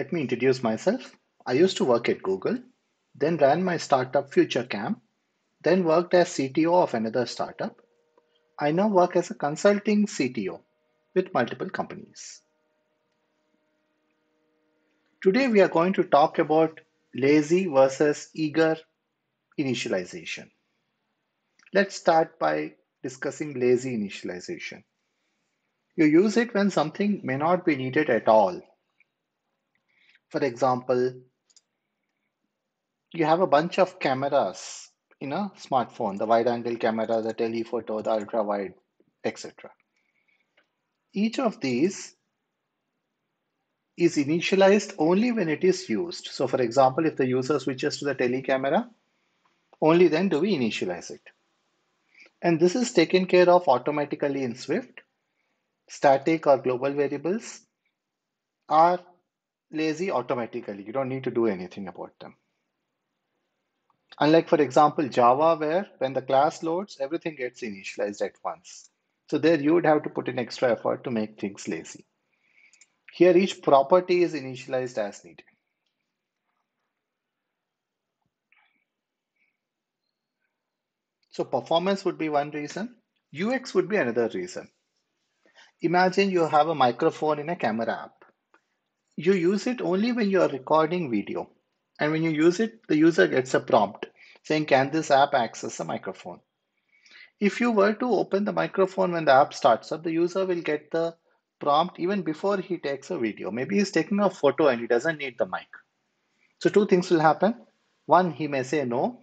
Let me introduce myself. I used to work at Google, then ran my startup FutureCam, then worked as CTO of another startup. I now work as a consulting CTO with multiple companies. Today we are going to talk about lazy versus eager initialization. Let's start by discussing lazy initialization. You use it when something may not be needed at all for example, you have a bunch of cameras in a smartphone, the wide angle camera, the telephoto, the ultra wide, etc. Each of these is initialized only when it is used. So for example, if the user switches to the tele camera, only then do we initialize it. And this is taken care of automatically in Swift. Static or global variables are lazy automatically. You don't need to do anything about them. Unlike, for example, Java, where when the class loads, everything gets initialized at once. So there you would have to put in extra effort to make things lazy. Here each property is initialized as needed. So performance would be one reason. UX would be another reason. Imagine you have a microphone in a camera app you use it only when you are recording video. And when you use it, the user gets a prompt saying, can this app access the microphone? If you were to open the microphone when the app starts up, the user will get the prompt even before he takes a video. Maybe he's taking a photo and he doesn't need the mic. So two things will happen. One, he may say no.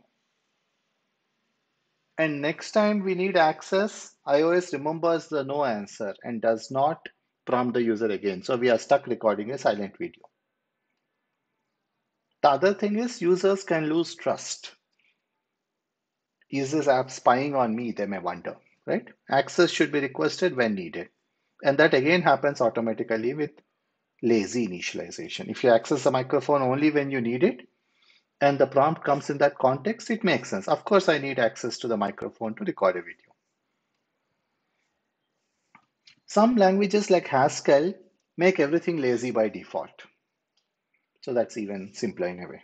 And next time we need access, iOS remembers the no answer and does not prompt the user again. So we are stuck recording a silent video. The other thing is users can lose trust. Is this app spying on me? They may wonder, right? Access should be requested when needed. And that again happens automatically with lazy initialization. If you access the microphone only when you need it, and the prompt comes in that context, it makes sense. Of course, I need access to the microphone to record a video. Some languages like Haskell make everything lazy by default. So that's even simpler in a way.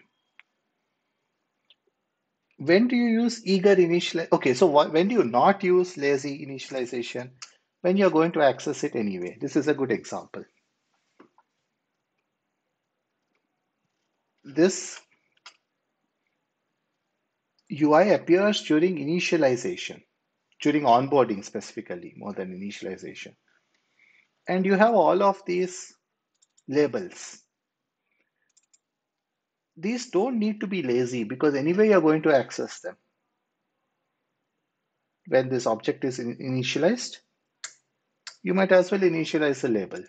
When do you use eager initial? Okay, so when do you not use lazy initialization? When you're going to access it anyway. This is a good example. This UI appears during initialization, during onboarding specifically, more than initialization and you have all of these labels these don't need to be lazy because anyway you're going to access them when this object is initialized you might as well initialize the label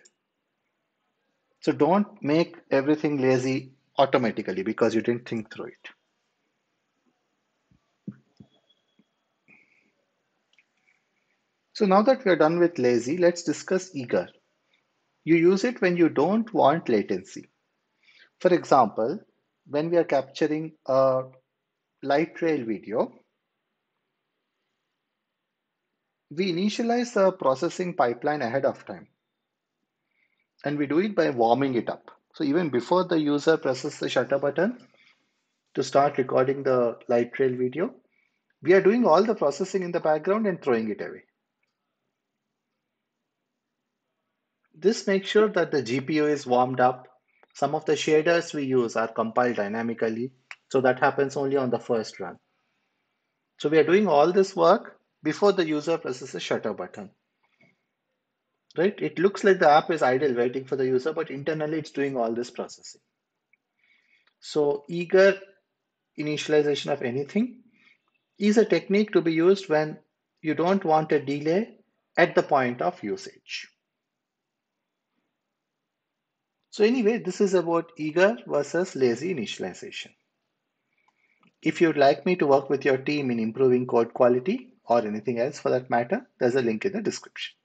so don't make everything lazy automatically because you didn't think through it So now that we're done with lazy, let's discuss eager. You use it when you don't want latency. For example, when we are capturing a light trail video, we initialize the processing pipeline ahead of time. And we do it by warming it up. So even before the user presses the shutter button to start recording the light trail video, we are doing all the processing in the background and throwing it away. This makes sure that the GPU is warmed up. Some of the shaders we use are compiled dynamically. So that happens only on the first run. So we are doing all this work before the user presses the shutter button. Right? It looks like the app is idle waiting for the user, but internally it's doing all this processing. So eager initialization of anything is a technique to be used when you don't want a delay at the point of usage. So anyway, this is about eager versus lazy initialization. If you'd like me to work with your team in improving code quality or anything else for that matter, there's a link in the description.